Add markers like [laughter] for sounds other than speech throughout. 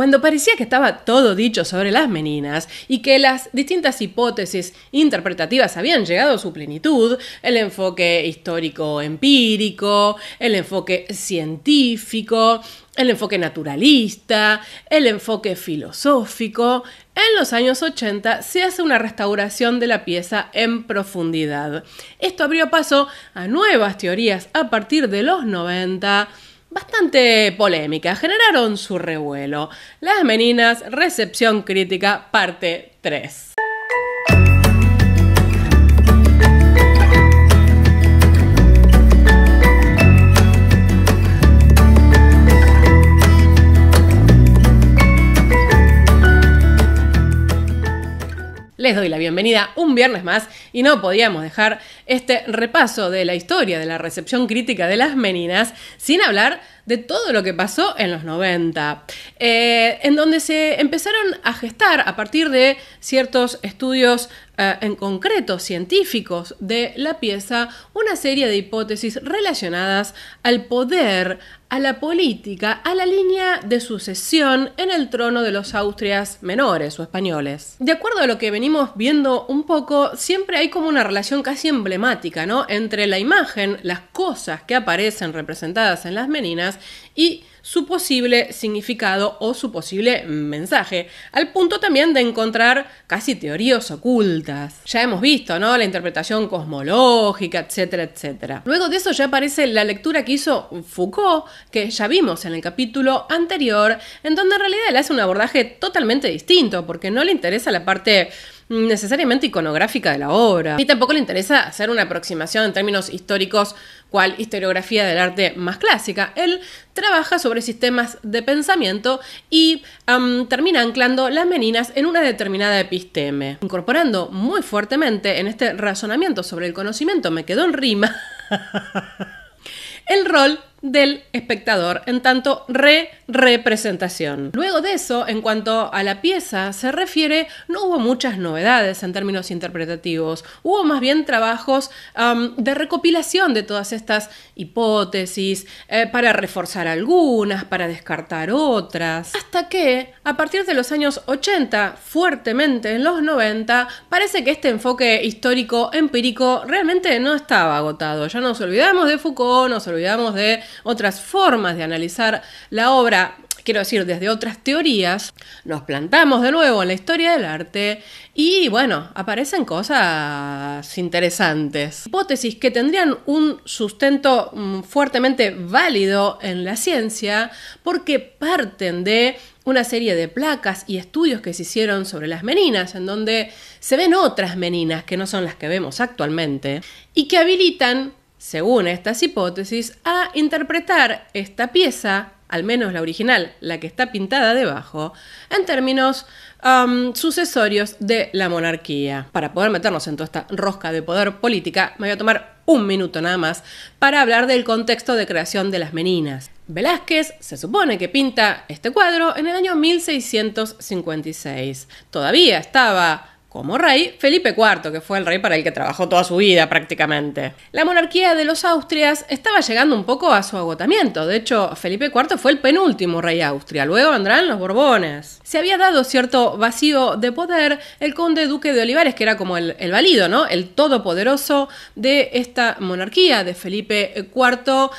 Cuando parecía que estaba todo dicho sobre las meninas y que las distintas hipótesis interpretativas habían llegado a su plenitud, el enfoque histórico-empírico, el enfoque científico, el enfoque naturalista, el enfoque filosófico, en los años 80 se hace una restauración de la pieza en profundidad. Esto abrió paso a nuevas teorías a partir de los 90 bastante polémica, generaron su revuelo. Las meninas, recepción crítica, parte 3. les doy la bienvenida un viernes más y no podíamos dejar este repaso de la historia de la recepción crítica de las meninas sin hablar de todo lo que pasó en los 90, eh, en donde se empezaron a gestar a partir de ciertos estudios eh, en concreto científicos de la pieza una serie de hipótesis relacionadas al poder, a la política, a la línea de sucesión en el trono de los Austrias menores o españoles. De acuerdo a lo que venimos viendo un poco, siempre hay como una relación casi emblemática, ¿no? Entre la imagen, las cosas que aparecen representadas en las meninas y su posible significado o su posible mensaje, al punto también de encontrar casi teorías ocultas. Ya hemos visto, ¿no? La interpretación cosmológica, etcétera, etcétera. Luego de eso ya aparece la lectura que hizo Foucault, que ya vimos en el capítulo anterior, en donde en realidad él hace un abordaje totalmente distinto, porque no le interesa la parte Mm, necesariamente iconográfica de la obra. y tampoco le interesa hacer una aproximación en términos históricos cual historiografía del arte más clásica. Él trabaja sobre sistemas de pensamiento y termina anclando las meninas en una determinada episteme, incorporando muy fuertemente en este razonamiento sobre el conocimiento, me quedó en rima, [laughs] el rol del espectador en tanto re-representación. Luego de eso, en cuanto a la pieza se refiere, no hubo muchas novedades en términos interpretativos, hubo más bien trabajos de recopilación de todas estas hipótesis eh, para reforzar algunas, para descartar otras, hasta que a partir de los años 80, fuertemente en los 90, parece que este enfoque histórico empírico realmente no estaba agotado. Ya nos olvidamos de Foucault, nos olvidamos de otras formas de analizar la obra, quiero decir, desde otras teorías, nos plantamos de nuevo en la historia del arte y bueno, aparecen cosas interesantes. Hipótesis que tendrían un sustento mm, fuertemente válido en la ciencia porque parten de una serie de placas y estudios que se hicieron sobre las meninas, en donde se ven otras meninas que no son las que vemos actualmente, y que habilitan según estas hipótesis, a interpretar esta pieza, al menos la original, la que está pintada debajo, en términos um, sucesorios de la monarquía. Para poder meternos en toda esta rosca de poder política, me voy a tomar un minuto nada más para hablar del contexto de creación de las meninas. Velázquez se supone que pinta este cuadro en el año 1656. Todavía estaba como rey Felipe IV, que fue el rey para el que trabajó toda su vida prácticamente. La monarquía de los Austrias estaba llegando un poco a su agotamiento, de hecho Felipe IV fue el penúltimo rey Austria, luego vendrán los Borbones. Se había dado cierto vacío de poder el conde duque de Olivares, que era como el, el valido, ¿no? El todopoderoso de esta monarquía de Felipe IV,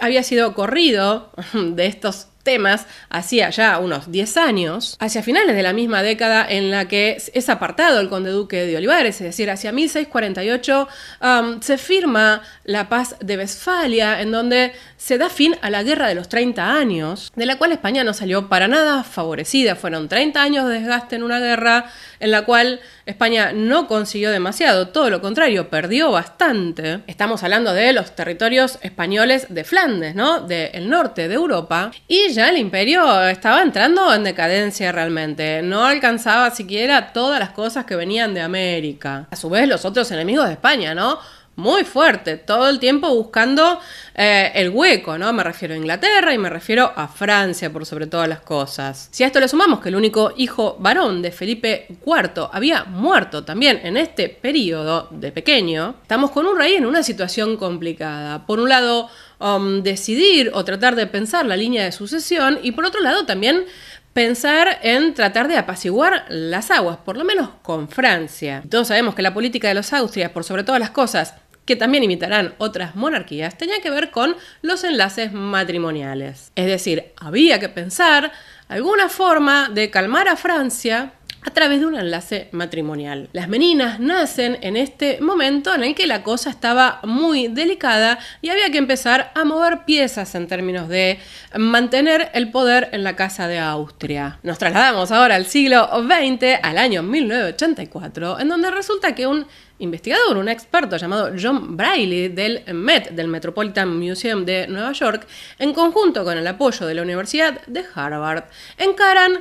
había sido corrido [laughs] de estos temas hacía ya unos 10 años, hacia finales de la misma década en la que es apartado el conde duque de Olivares, es decir, hacia 1648 um, se firma la paz de Westfalia, en donde se da fin a la guerra de los 30 años, de la cual España no salió para nada favorecida. Fueron 30 años de desgaste en una guerra en la cual España no consiguió demasiado, todo lo contrario, perdió bastante. Estamos hablando de los territorios españoles de Flandes, ¿no? Del norte de Europa. Y ya el imperio estaba entrando en decadencia realmente. No alcanzaba siquiera todas las cosas que venían de América. A su vez, los otros enemigos de España, ¿no? muy fuerte, todo el tiempo buscando eh, el hueco, ¿no? Me refiero a Inglaterra y me refiero a Francia por sobre todas las cosas. Si a esto le sumamos que el único hijo varón de Felipe IV había muerto también en este periodo de pequeño, estamos con un rey en una situación complicada. Por un lado, um, decidir o tratar de pensar la línea de sucesión y por otro lado también pensar en tratar de apaciguar las aguas, por lo menos con Francia. Todos sabemos que la política de los Austrias, por sobre todas las cosas, que también imitarán otras monarquías, tenía que ver con los enlaces matrimoniales. Es decir, había que pensar alguna forma de calmar a Francia a través de un enlace matrimonial. Las meninas nacen en este momento en el que la cosa estaba muy delicada y había que empezar a mover piezas en términos de mantener el poder en la Casa de Austria. Nos trasladamos ahora al siglo XX, al año 1984, en donde resulta que un investigador, un experto llamado John Briley del MET, del Metropolitan Museum de Nueva York, en conjunto con el apoyo de la Universidad de Harvard, encaran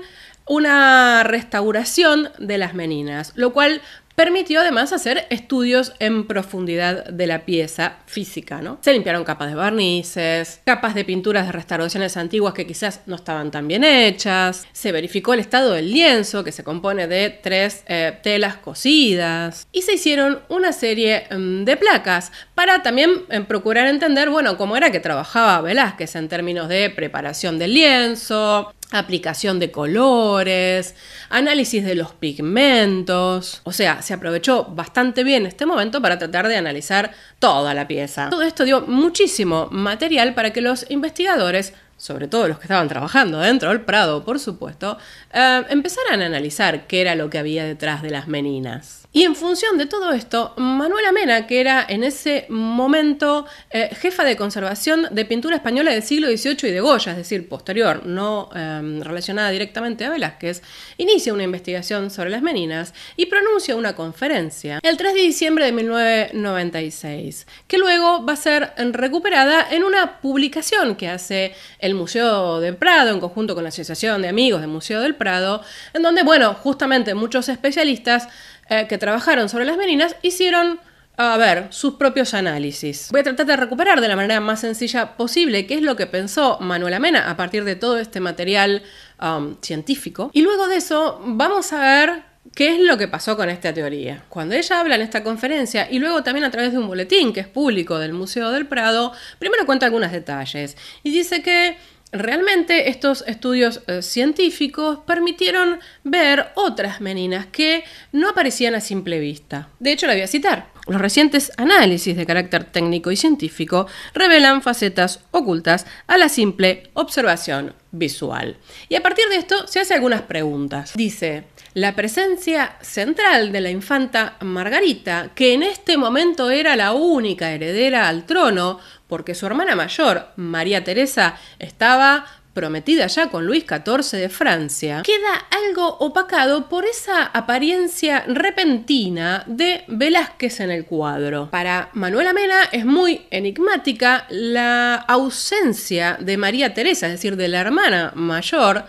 una restauración de las meninas, lo cual permitió además hacer estudios en profundidad de la pieza física, ¿no? Se limpiaron capas de barnices, capas de pinturas de restauraciones antiguas que quizás no estaban tan bien hechas, se verificó el estado del lienzo, que se compone de tres eh, telas cosidas, y se hicieron una serie mm, de placas para también em, procurar entender, bueno, cómo era que trabajaba Velázquez en términos de preparación del lienzo, aplicación de colores, análisis de los pigmentos. O sea, se aprovechó bastante bien este momento para tratar de analizar toda la pieza. Todo esto dio muchísimo material para que los investigadores sobre todo los que estaban trabajando dentro del Prado, por supuesto, eh, a analizar qué era lo que había detrás de las meninas. Y en función de todo esto, Manuela Mena, que era en ese momento eh, jefa de conservación de pintura española del siglo XVIII y de Goya, es decir, posterior, no em, relacionada directamente a Velázquez, inicia una investigación sobre las meninas y pronuncia una conferencia el 3 de diciembre de 1996, que luego va a ser recuperada en una publicación que hace el Museo del Prado, en conjunto con la Asociación de Amigos del Museo del Prado, en donde, bueno, justamente muchos especialistas eh, que trabajaron sobre las meninas hicieron a ver, sus propios análisis. Voy a tratar de recuperar de la manera más sencilla posible qué es lo que pensó Manuel Amena a partir de todo este material um, científico. Y luego de eso vamos a ver ¿Qué es lo que pasó con esta teoría? Cuando ella habla en esta conferencia y luego también a través de un boletín que es público del Museo del Prado, primero cuenta algunos detalles y dice que realmente estos estudios eh, científicos permitieron ver otras meninas que no aparecían a simple vista. De hecho, la voy a citar. Los recientes análisis de carácter técnico y científico revelan facetas ocultas a la simple observación visual. Y a partir de esto se hace algunas preguntas. Dice, la presencia central de la infanta Margarita, que en este momento era la única heredera al trono, porque su hermana mayor, María Teresa, estaba prometida ya con Luis XIV de Francia, queda algo opacado por esa apariencia repentina de Velázquez en el cuadro. Para Manuela Mena es muy enigmática la ausencia de María Teresa, es decir, de la hermana mayor,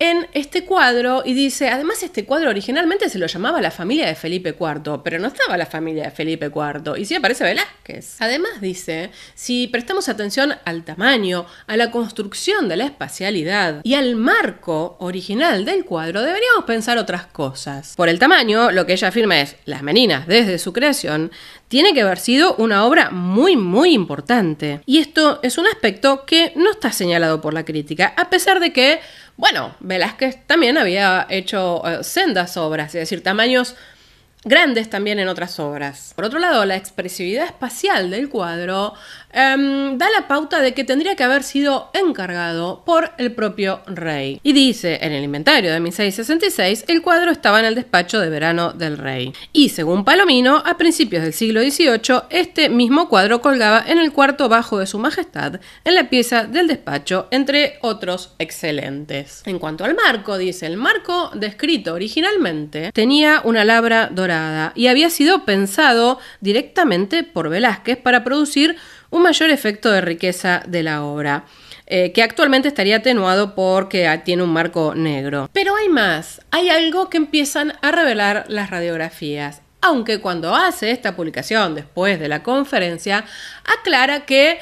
en este cuadro y dice, además este cuadro originalmente se lo llamaba la familia de Felipe IV, pero no estaba la familia de Felipe IV, y sí aparece Velázquez. Además dice, si prestamos atención al tamaño, a la construcción de la espacialidad y al marco original del cuadro, deberíamos pensar otras cosas. Por el tamaño, lo que ella afirma es, Las Meninas, desde su creación, tiene que haber sido una obra muy, muy importante. Y esto es un aspecto que no está señalado por la crítica, a pesar de que bueno, Velázquez también había hecho eh, sendas obras, es decir, tamaños grandes también en otras obras. Por otro lado, la expresividad espacial del cuadro Em, da la pauta de que tendría que haber sido encargado por el propio rey. Y dice, en el inventario de 1666, el cuadro estaba en el despacho de verano del rey. Y según Palomino, a principios del siglo XVIII, este mismo cuadro colgaba en el cuarto bajo de su majestad, en la pieza del despacho, entre otros excelentes. En cuanto al marco, dice, el marco descrito originalmente tenía una labra dorada y había sido pensado directamente por Velázquez para producir un mayor efecto de riqueza de la obra. Eh, que actualmente estaría atenuado porque ah, tiene un marco negro. Pero hay más, hay algo que empiezan a revelar las radiografías, aunque cuando hace esta publicación después de la conferencia, aclara que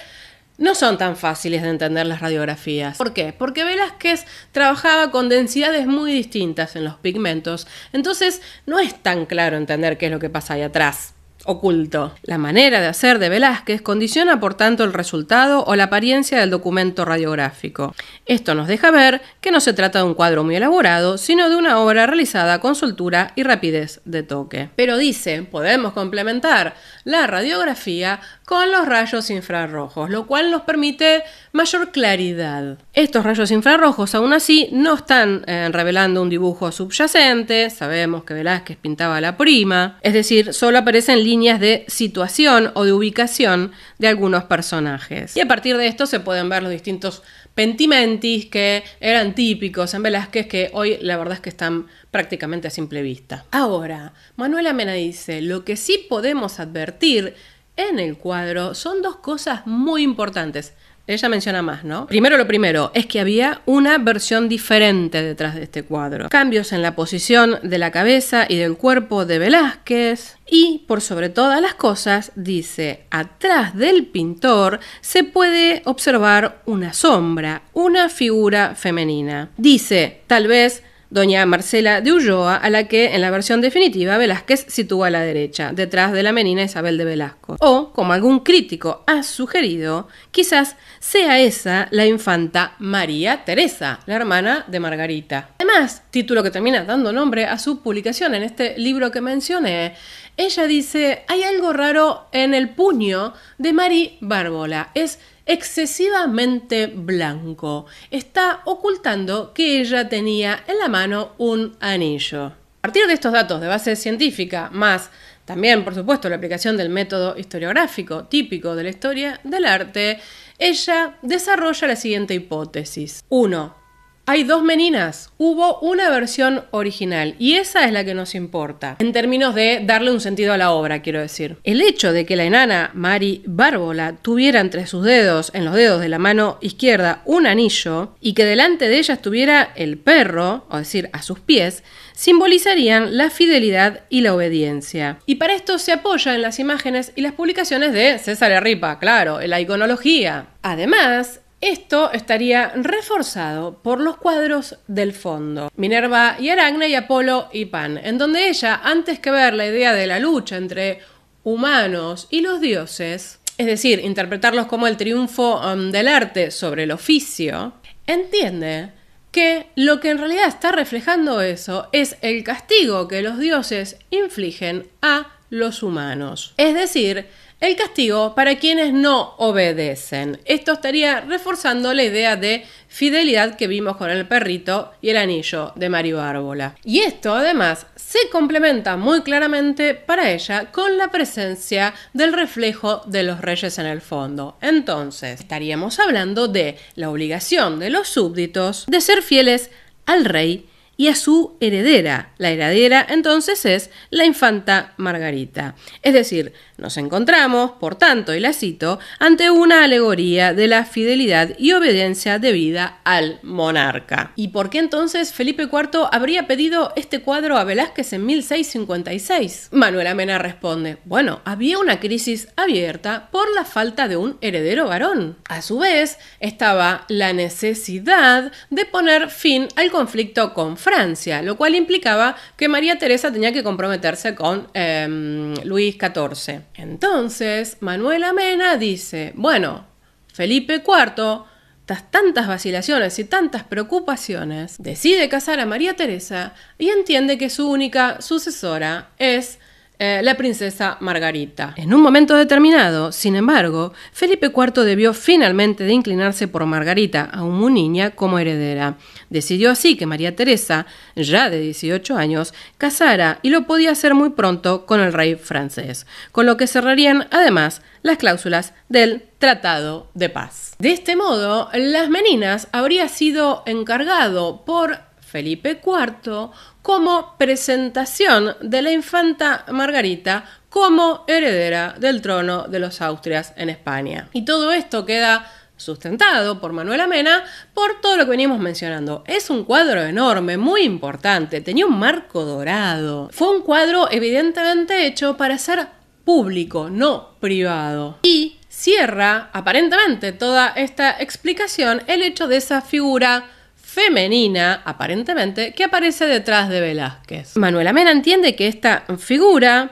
no son tan fáciles de entender las radiografías. ¿Por qué? Porque Velázquez trabajaba con densidades muy distintas en los pigmentos, entonces no es tan claro entender qué es lo que pasa ahí atrás oculto. La manera de hacer de Velázquez condiciona por tanto el resultado o la apariencia del documento radiográfico. Esto nos deja ver que no se trata de un cuadro muy elaborado, sino de una obra realizada con soltura y rapidez de toque. Pero dice, podemos complementar la radiografía con los rayos infrarrojos, lo cual nos permite mayor claridad. Estos rayos infrarrojos aún así no están eh, revelando un dibujo subyacente, sabemos que Velázquez pintaba la prima, es decir, solo aparecen líneas de situación o de ubicación de algunos personajes. Y a partir de esto se pueden ver los distintos pentimentis que eran típicos en Velázquez que hoy la verdad es que están prácticamente a simple vista. Ahora, Manuela Mena dice, lo que sí podemos advertir en el cuadro son dos cosas muy importantes. Ella menciona más, ¿no? Primero lo primero, es que había una versión diferente detrás de este cuadro. Cambios en la posición de la cabeza y del cuerpo de Velázquez. Y, por sobre todas las cosas, dice, atrás del pintor se puede observar una sombra, una figura femenina. Dice, tal vez doña Marcela de Ulloa, a la que en la versión definitiva Velázquez sitúa a la derecha, detrás de la menina Isabel de Velasco. O, como algún crítico ha sugerido, quizás sea esa la infanta María Teresa, la hermana de Margarita. Además, título que termina dando nombre a su publicación en este libro que mencioné, ella dice, hay algo raro en el puño de Mari Bárbola. Es excesivamente blanco. Está ocultando que ella tenía en la mano un anillo. A partir de estos datos de base científica, más también, por supuesto, la aplicación del método historiográfico típico de la historia del arte, ella desarrolla la siguiente hipótesis. 1. Hay dos meninas. Hubo una versión original y esa es la que nos importa. En términos de darle un sentido a la obra, quiero decir. El hecho de que la enana Mari Bárbola tuviera entre sus dedos, en los dedos de la mano izquierda, un anillo y que delante de ella estuviera el perro, o decir, a sus pies, simbolizarían la fidelidad y la obediencia. Y para esto se apoya en las imágenes y las publicaciones de César Ripa, claro, en la iconología. Además, esto estaría reforzado por los cuadros del fondo, Minerva y Aracne y Apolo y Pan, en donde ella, antes que ver la idea de la lucha entre humanos y los dioses, es decir, interpretarlos como el triunfo um, del arte sobre el oficio, entiende que lo que en realidad está reflejando eso es el castigo que los dioses infligen a los humanos. Es decir, el castigo para quienes no obedecen. Esto estaría reforzando la idea de fidelidad que vimos con el perrito y el anillo de Mario Árbola. Y esto además se complementa muy claramente para ella con la presencia del reflejo de los reyes en el fondo. Entonces, estaríamos hablando de la obligación de los súbditos de ser fieles al rey y a su heredera. La heredera entonces es la infanta Margarita. Es decir, nos encontramos, por tanto, y la cito, ante una alegoría de la fidelidad y obediencia debida al monarca. ¿Y por qué entonces Felipe IV habría pedido este cuadro a Velázquez en 1656? Manuel Mena responde, bueno, había una crisis abierta por la falta de un heredero varón. A su vez, estaba la necesidad de poner fin al conflicto con Francia, lo cual implicaba que María Teresa tenía que comprometerse con em, Luis XIV. Entonces, Manuel Mena dice, bueno, Felipe IV, tras tantas vacilaciones y tantas preocupaciones, decide casar a María Teresa y entiende que su única sucesora es eh, la princesa Margarita. En un momento determinado, sin embargo, Felipe IV debió finalmente de inclinarse por Margarita, aún muy niña, como heredera. Decidió así que María Teresa, ya de 18 años, casara y lo podía hacer muy pronto con el rey francés, con lo que cerrarían además las cláusulas del Tratado de Paz. De este modo, las Meninas habría sido encargado por Felipe IV como presentación de la infanta Margarita como heredera del trono de los Austrias en España. Y todo esto queda sustentado por Manuel Amena por todo lo que venimos mencionando. Es un cuadro enorme, muy importante, tenía un marco dorado. Fue un cuadro evidentemente hecho para ser público, no privado. Y cierra aparentemente toda esta explicación el hecho de esa figura femenina, aparentemente, que aparece detrás de Velázquez. Manuela Mena entiende que esta figura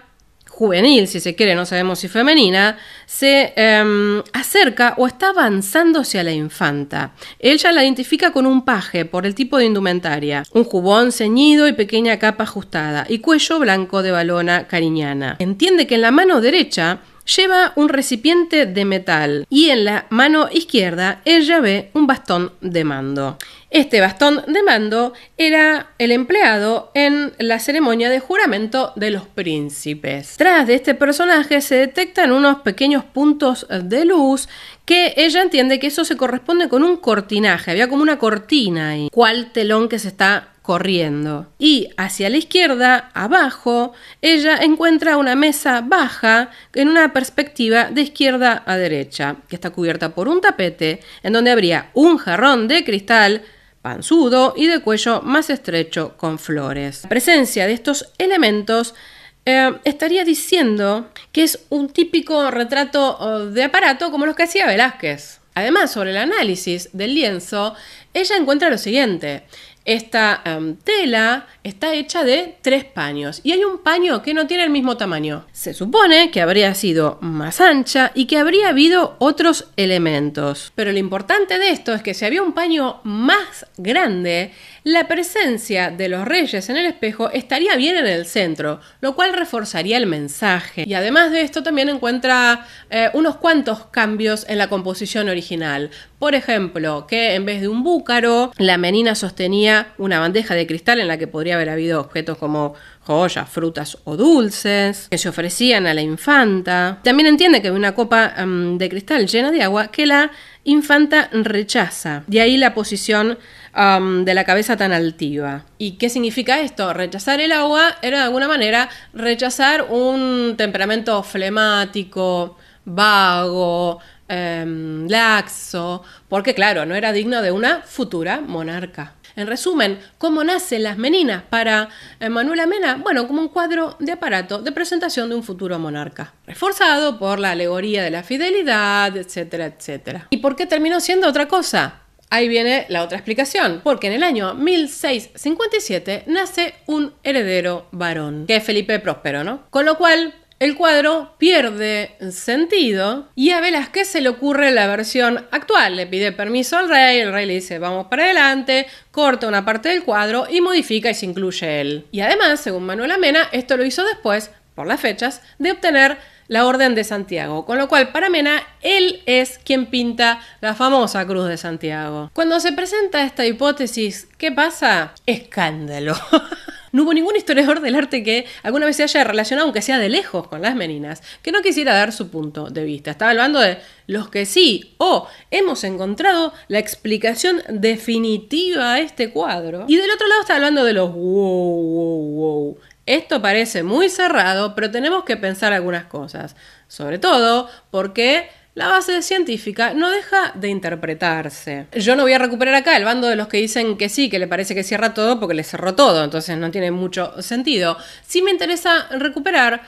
juvenil, si se quiere, no sabemos si femenina, se em, acerca o está avanzando hacia la infanta. Ella la identifica con un paje por el tipo de indumentaria, un jubón ceñido y pequeña capa ajustada, y cuello blanco de balona cariñana. Entiende que en la mano derecha lleva un recipiente de metal y en la mano izquierda ella ve un bastón de mando. Este bastón de mando era el empleado en la ceremonia de juramento de los príncipes. Tras de este personaje se detectan unos pequeños puntos de luz que ella entiende que eso se corresponde con un cortinaje, había como una cortina ahí, cuál telón que se está corriendo. Y hacia la izquierda, abajo, ella encuentra una mesa baja en una perspectiva de izquierda a derecha, que está cubierta por un tapete en donde habría un jarrón de cristal panzudo y de cuello más estrecho con flores. La presencia de estos elementos eh, estaría diciendo que es un típico retrato eh, de aparato como los que hacía Velázquez. Además, sobre el análisis del lienzo, ella encuentra lo siguiente. Esta em, tela está hecha de tres paños y hay un paño que no tiene el mismo tamaño. Se supone que habría sido más ancha y que habría habido otros elementos. Pero lo importante de esto es que si había un paño más grande, la presencia de los reyes en el espejo estaría bien en el centro, lo cual reforzaría el mensaje. Y además de esto también encuentra eh, unos cuantos cambios en la composición original. Por ejemplo, que en vez de un búcaro, la menina sostenía una bandeja de cristal en la que podría haber habido objetos como joyas, frutas o dulces que se ofrecían a la infanta. También entiende que una copa em, de cristal llena de agua que la infanta rechaza. De ahí la posición em, de la cabeza tan altiva. ¿Y qué significa esto? Rechazar el agua era de alguna manera rechazar un temperamento flemático, vago, em, laxo, porque claro, no era digno de una futura monarca. En resumen, ¿cómo nacen las meninas para eh, Manuela Mena? Bueno, como un cuadro de aparato de presentación de un futuro monarca, reforzado por la alegoría de la fidelidad, etcétera, etcétera. ¿Y por qué terminó siendo otra cosa? Ahí viene la otra explicación, porque en el año 1657 nace un heredero varón, que es Felipe Próspero, ¿no? Con lo cual, el cuadro pierde sentido y a Velázquez se le ocurre la versión actual. Le pide permiso al rey, el rey le dice vamos para adelante, corta una parte del cuadro y modifica y se incluye él. Y además, según Manuel Amena, esto lo hizo después, por las fechas, de obtener la Orden de Santiago, con lo cual para Mena él es quien pinta la famosa Cruz de Santiago. Cuando se presenta esta hipótesis, ¿qué pasa? Escándalo. [laughs] no hubo ningún historiador del arte que alguna vez se haya relacionado, aunque sea de lejos, con las meninas, que no quisiera dar su punto de vista. Estaba hablando de los que sí, o hemos encontrado la explicación definitiva a este cuadro. Y del otro lado estaba hablando de los wow, wow, wow. Esto parece muy cerrado, pero tenemos que pensar algunas cosas. Sobre todo porque la base científica no deja de interpretarse. Yo no voy a recuperar acá el bando de los que dicen que sí, que le parece que cierra todo porque le cerró todo, entonces no tiene mucho sentido. Sí me interesa recuperar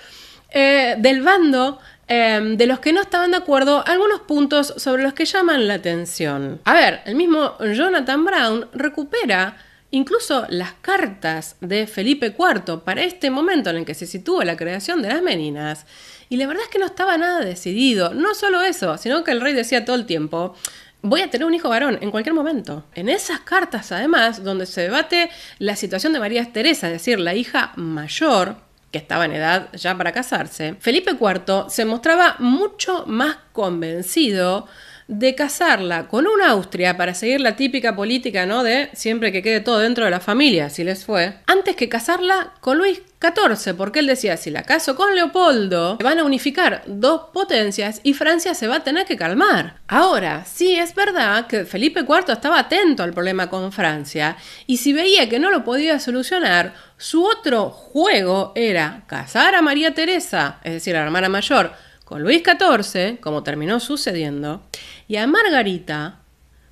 eh, del bando em, de los que no estaban de acuerdo algunos puntos sobre los que llaman la atención. A ver, el mismo Jonathan Brown recupera Incluso las cartas de Felipe IV para este momento en el que se sitúa la creación de las Meninas y la verdad es que no estaba nada decidido. No solo eso, sino que el rey decía todo el tiempo, voy a tener un hijo varón en cualquier momento. En esas cartas, además, donde se debate la situación de María Teresa, es decir, la hija mayor, que estaba en edad ya para casarse, Felipe IV se mostraba mucho más convencido de casarla con una Austria para seguir la típica política, ¿no? De siempre que quede todo dentro de la familia, si les fue, antes que casarla con Luis 14, porque él decía, si la caso con Leopoldo, van a unificar dos potencias y Francia se va a tener que calmar. Ahora, sí es verdad que Felipe IV estaba atento al problema con Francia y si veía que no lo podía solucionar, su otro juego era casar a María Teresa, es decir, a la hermana mayor, con Luis XIV, como terminó sucediendo, y a Margarita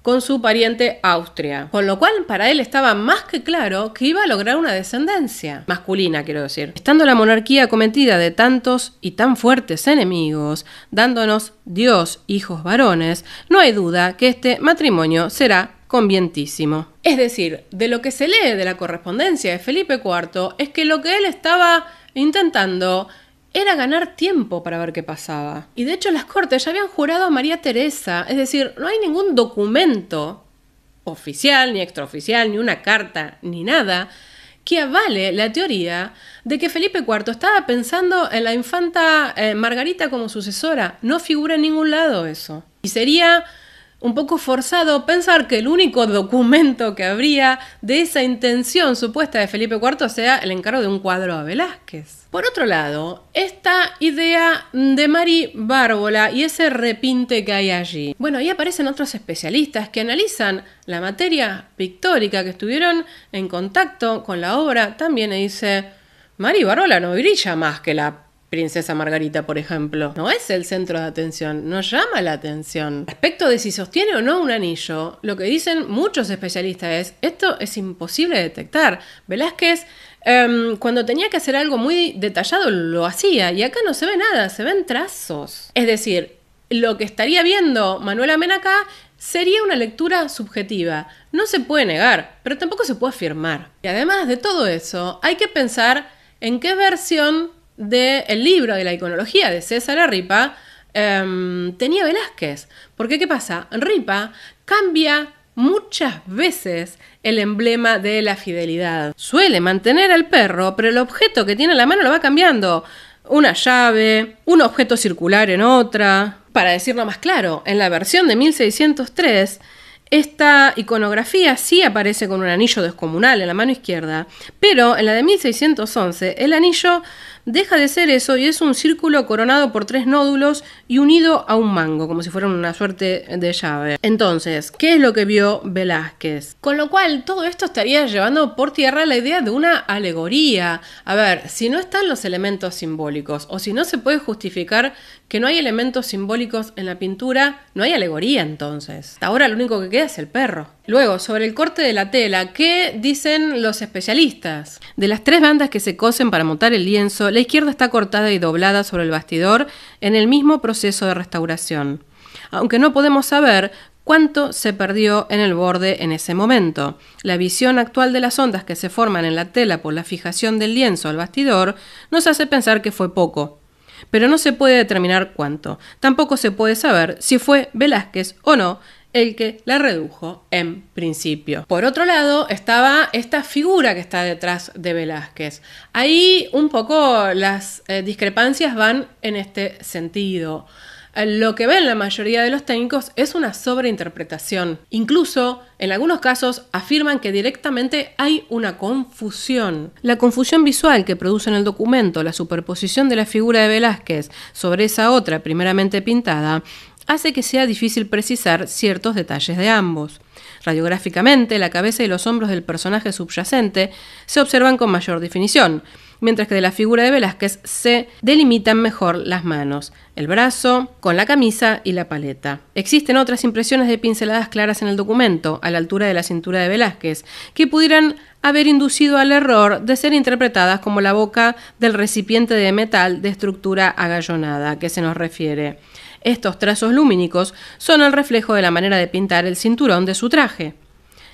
con su pariente Austria. Con lo cual, para él estaba más que claro que iba a lograr una descendencia masculina, quiero decir. Estando la monarquía cometida de tantos y tan fuertes enemigos, dándonos Dios hijos varones, no hay duda que este matrimonio será convientísimo. Es decir, de lo que se lee de la correspondencia de Felipe IV es que lo que él estaba intentando era ganar tiempo para ver qué pasaba. Y de hecho las Cortes ya habían jurado a María Teresa, es decir, no hay ningún documento oficial, ni extraoficial, ni una carta, ni nada, que avale la teoría de que Felipe IV estaba pensando en la infanta eh, Margarita como sucesora. No figura en ningún lado eso. Y sería un poco forzado pensar que el único documento que habría de esa intención supuesta de Felipe IV sea el encargo de un cuadro a Velázquez. Por otro lado, esta idea de Mari Bárbola y ese repinte que hay allí. Bueno, ahí aparecen otros especialistas que analizan la materia pictórica que estuvieron en contacto con la obra. También dice, Mari Bárbola no brilla más que la Princesa Margarita, por ejemplo, no es el centro de atención, no llama la atención. Respecto de si sostiene o no un anillo, lo que dicen muchos especialistas es, esto es imposible de detectar. Velázquez em, cuando tenía que hacer algo muy detallado lo hacía y acá no se ve nada, se ven trazos. Es decir, lo que estaría viendo Manuel Amén sería una lectura subjetiva. No se puede negar, pero tampoco se puede afirmar. Y además de todo eso, hay que pensar en qué versión del libro de la iconología de César Ripa em, tenía Velázquez. Porque, ¿qué pasa? Ripa cambia muchas veces el emblema de la fidelidad. Suele mantener al perro, pero el objeto que tiene en la mano lo va cambiando. Una llave, un objeto circular en otra. Para decirlo más claro, en la versión de 1603, esta iconografía sí aparece con un anillo descomunal en la mano izquierda, pero en la de 1611 el anillo deja de ser eso y es un círculo coronado por tres nódulos y unido a un mango, como si fuera una suerte de llave. Entonces, ¿qué es lo que vio Velázquez? Con lo cual, todo esto estaría llevando por tierra la idea de una alegoría. A ver, si no están los elementos simbólicos o si no se puede justificar que no hay elementos simbólicos en la pintura, no hay alegoría entonces. ahora lo único que queda es el perro. Luego, sobre el corte de la tela, ¿qué dicen los especialistas? De las tres bandas que se cosen para montar el lienzo, la izquierda está cortada y doblada sobre el bastidor en el mismo proceso de restauración, aunque no podemos saber cuánto se perdió en el borde en ese momento. La visión actual de las ondas que se forman en la tela por la fijación del lienzo al bastidor nos hace pensar que fue poco, pero no se puede determinar cuánto. Tampoco se puede saber si fue Velázquez o no el que la redujo en principio. Por otro lado, estaba esta figura que está detrás de Velázquez. Ahí un poco las eh, discrepancias van en este sentido. Lo que ven la mayoría de los técnicos es una sobreinterpretación. Incluso, en algunos casos, afirman que directamente hay una confusión. La confusión visual que produce en el documento la superposición de la figura de Velázquez sobre esa otra primeramente pintada hace que sea difícil precisar ciertos detalles de ambos. Radiográficamente, la cabeza y los hombros del personaje subyacente se observan con mayor definición, mientras que de la figura de Velázquez se delimitan mejor las manos, el brazo, con la camisa y la paleta. Existen otras impresiones de pinceladas claras en el documento, a la altura de la cintura de Velázquez, que pudieran haber inducido al error de ser interpretadas como la boca del recipiente de metal de estructura agallonada que se nos refiere. Estos trazos lumínicos son el reflejo de la manera de pintar el cinturón de su traje.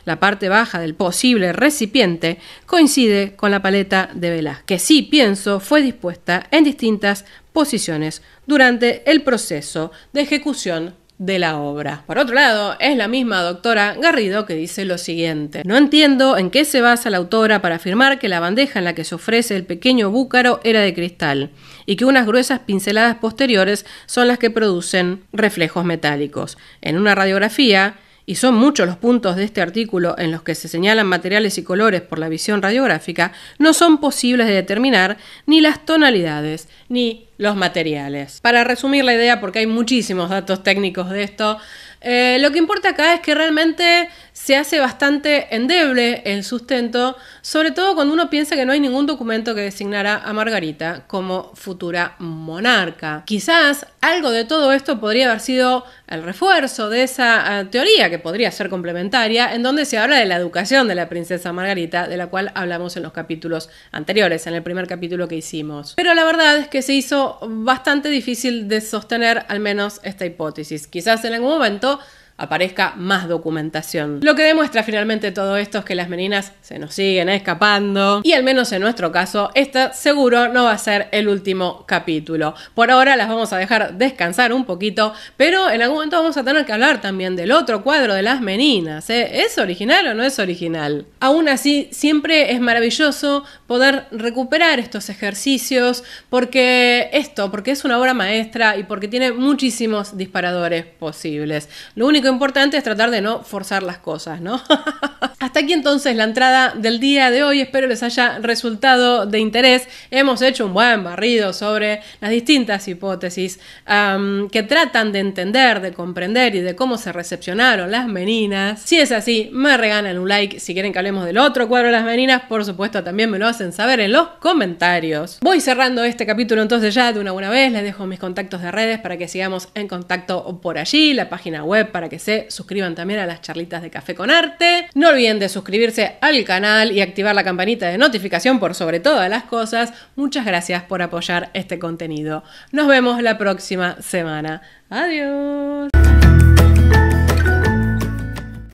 La parte baja del posible recipiente coincide con la paleta de velas, que sí pienso fue dispuesta en distintas posiciones durante el proceso de ejecución de la obra. Por otro lado, es la misma doctora Garrido que dice lo siguiente. No entiendo en qué se basa la autora para afirmar que la bandeja en la que se ofrece el pequeño búcaro era de cristal y que unas gruesas pinceladas posteriores son las que producen reflejos metálicos. En una radiografía, y son muchos los puntos de este artículo en los que se señalan materiales y colores por la visión radiográfica, no son posibles de determinar ni las tonalidades ni los materiales. Para resumir la idea, porque hay muchísimos datos técnicos de esto, eh, lo que importa acá es que realmente se hace bastante endeble el sustento, sobre todo cuando uno piensa que no hay ningún documento que designara a Margarita como futura monarca. Quizás algo de todo esto podría haber sido el refuerzo de esa eh, teoría, que podría ser complementaria, en donde se habla de la educación de la princesa Margarita, de la cual hablamos en los capítulos anteriores, en el primer capítulo que hicimos. Pero la verdad es que se hizo bastante difícil de sostener al menos esta hipótesis. Quizás en algún momento aparezca más documentación. Lo que demuestra finalmente todo esto es que las meninas se nos siguen escapando y al menos en nuestro caso, esta seguro no va a ser el último capítulo. Por ahora las vamos a dejar descansar un poquito, pero en algún momento vamos a tener que hablar también del otro cuadro de las meninas. ¿eh? ¿Es original o no es original? Aún así, siempre es maravilloso poder recuperar estos ejercicios porque esto, porque es una obra maestra y porque tiene muchísimos disparadores posibles. Lo único lo importante es tratar de no forzar las cosas, ¿no? [laughs] Hasta aquí entonces la entrada del día de hoy, espero les haya resultado de interés. Hemos hecho un buen barrido sobre las distintas hipótesis que tratan de entender, de comprender y de cómo se recepcionaron las meninas. Si es así, me regalan un like si quieren que hablemos del otro cuadro de las meninas, por supuesto también me lo hacen saber en los comentarios. Voy cerrando este capítulo entonces ya de una buena vez, les dejo mis contactos de redes para que sigamos en contacto por allí, la página web para que se suscriban también a las charlitas de café con arte. No olviden de suscribirse al canal y activar la campanita de notificación por sobre todas las cosas. Muchas gracias por apoyar este contenido. Nos vemos la próxima semana. Adiós.